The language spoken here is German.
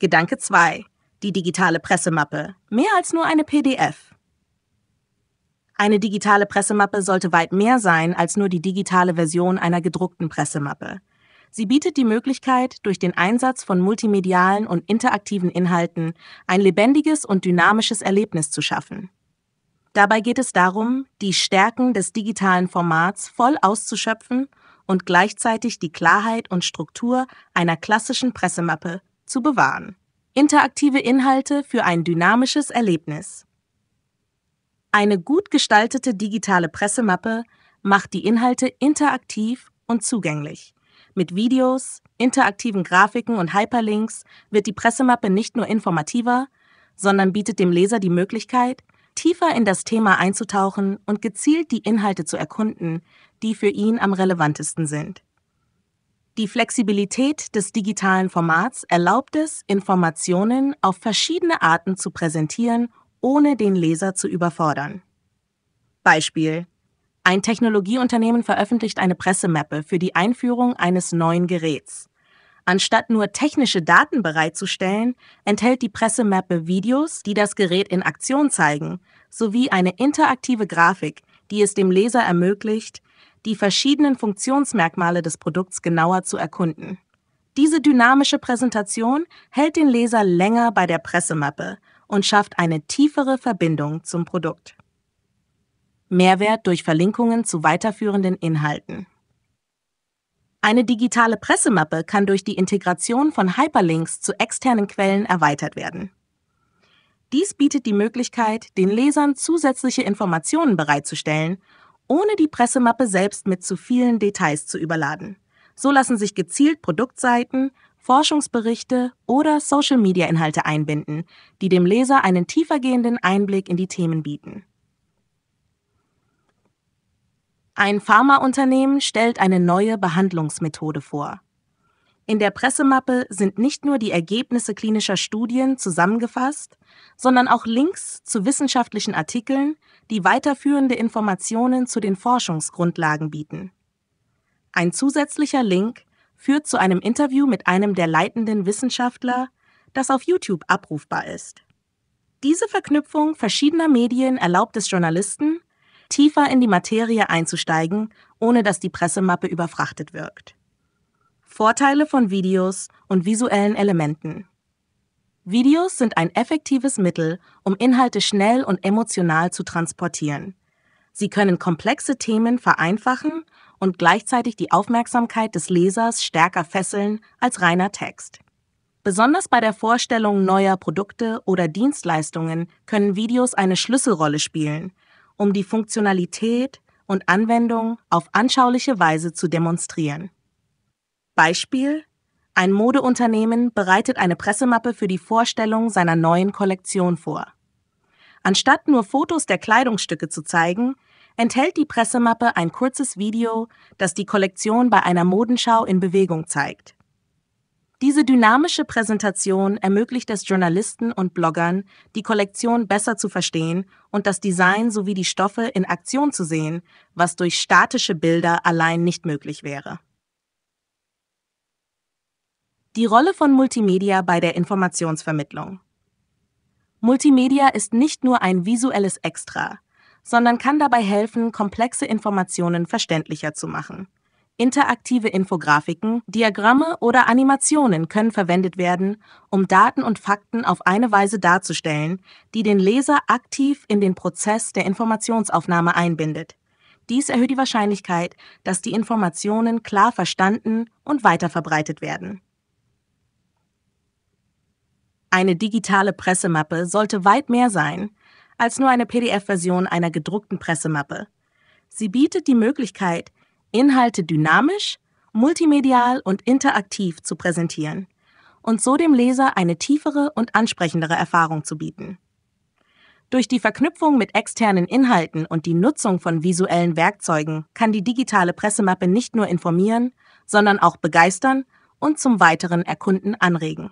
Gedanke 2. Die digitale Pressemappe. Mehr als nur eine PDF. Eine digitale Pressemappe sollte weit mehr sein als nur die digitale Version einer gedruckten Pressemappe. Sie bietet die Möglichkeit, durch den Einsatz von multimedialen und interaktiven Inhalten ein lebendiges und dynamisches Erlebnis zu schaffen. Dabei geht es darum, die Stärken des digitalen Formats voll auszuschöpfen und gleichzeitig die Klarheit und Struktur einer klassischen Pressemappe zu bewahren. Interaktive Inhalte für ein dynamisches Erlebnis. Eine gut gestaltete digitale Pressemappe macht die Inhalte interaktiv und zugänglich. Mit Videos, interaktiven Grafiken und Hyperlinks wird die Pressemappe nicht nur informativer, sondern bietet dem Leser die Möglichkeit, tiefer in das Thema einzutauchen und gezielt die Inhalte zu erkunden, die für ihn am relevantesten sind. Die Flexibilität des digitalen Formats erlaubt es, Informationen auf verschiedene Arten zu präsentieren, ohne den Leser zu überfordern. Beispiel ein Technologieunternehmen veröffentlicht eine Pressemappe für die Einführung eines neuen Geräts. Anstatt nur technische Daten bereitzustellen, enthält die Pressemappe Videos, die das Gerät in Aktion zeigen, sowie eine interaktive Grafik, die es dem Leser ermöglicht, die verschiedenen Funktionsmerkmale des Produkts genauer zu erkunden. Diese dynamische Präsentation hält den Leser länger bei der Pressemappe und schafft eine tiefere Verbindung zum Produkt. Mehrwert durch Verlinkungen zu weiterführenden Inhalten. Eine digitale Pressemappe kann durch die Integration von Hyperlinks zu externen Quellen erweitert werden. Dies bietet die Möglichkeit, den Lesern zusätzliche Informationen bereitzustellen ohne die Pressemappe selbst mit zu vielen Details zu überladen. So lassen sich gezielt Produktseiten, Forschungsberichte oder Social-Media-Inhalte einbinden, die dem Leser einen tiefergehenden Einblick in die Themen bieten. Ein Pharmaunternehmen stellt eine neue Behandlungsmethode vor. In der Pressemappe sind nicht nur die Ergebnisse klinischer Studien zusammengefasst, sondern auch Links zu wissenschaftlichen Artikeln, die weiterführende Informationen zu den Forschungsgrundlagen bieten. Ein zusätzlicher Link führt zu einem Interview mit einem der leitenden Wissenschaftler, das auf YouTube abrufbar ist. Diese Verknüpfung verschiedener Medien erlaubt es Journalisten, tiefer in die Materie einzusteigen, ohne dass die Pressemappe überfrachtet wirkt. Vorteile von Videos und visuellen Elementen. Videos sind ein effektives Mittel, um Inhalte schnell und emotional zu transportieren. Sie können komplexe Themen vereinfachen und gleichzeitig die Aufmerksamkeit des Lesers stärker fesseln als reiner Text. Besonders bei der Vorstellung neuer Produkte oder Dienstleistungen können Videos eine Schlüsselrolle spielen, um die Funktionalität und Anwendung auf anschauliche Weise zu demonstrieren. Beispiel ein Modeunternehmen bereitet eine Pressemappe für die Vorstellung seiner neuen Kollektion vor. Anstatt nur Fotos der Kleidungsstücke zu zeigen, enthält die Pressemappe ein kurzes Video, das die Kollektion bei einer Modenschau in Bewegung zeigt. Diese dynamische Präsentation ermöglicht es Journalisten und Bloggern, die Kollektion besser zu verstehen und das Design sowie die Stoffe in Aktion zu sehen, was durch statische Bilder allein nicht möglich wäre. Die Rolle von Multimedia bei der Informationsvermittlung. Multimedia ist nicht nur ein visuelles Extra, sondern kann dabei helfen, komplexe Informationen verständlicher zu machen. Interaktive Infografiken, Diagramme oder Animationen können verwendet werden, um Daten und Fakten auf eine Weise darzustellen, die den Leser aktiv in den Prozess der Informationsaufnahme einbindet. Dies erhöht die Wahrscheinlichkeit, dass die Informationen klar verstanden und weiterverbreitet werden. Eine digitale Pressemappe sollte weit mehr sein als nur eine PDF-Version einer gedruckten Pressemappe. Sie bietet die Möglichkeit, Inhalte dynamisch, multimedial und interaktiv zu präsentieren und so dem Leser eine tiefere und ansprechendere Erfahrung zu bieten. Durch die Verknüpfung mit externen Inhalten und die Nutzung von visuellen Werkzeugen kann die digitale Pressemappe nicht nur informieren, sondern auch begeistern und zum weiteren Erkunden anregen.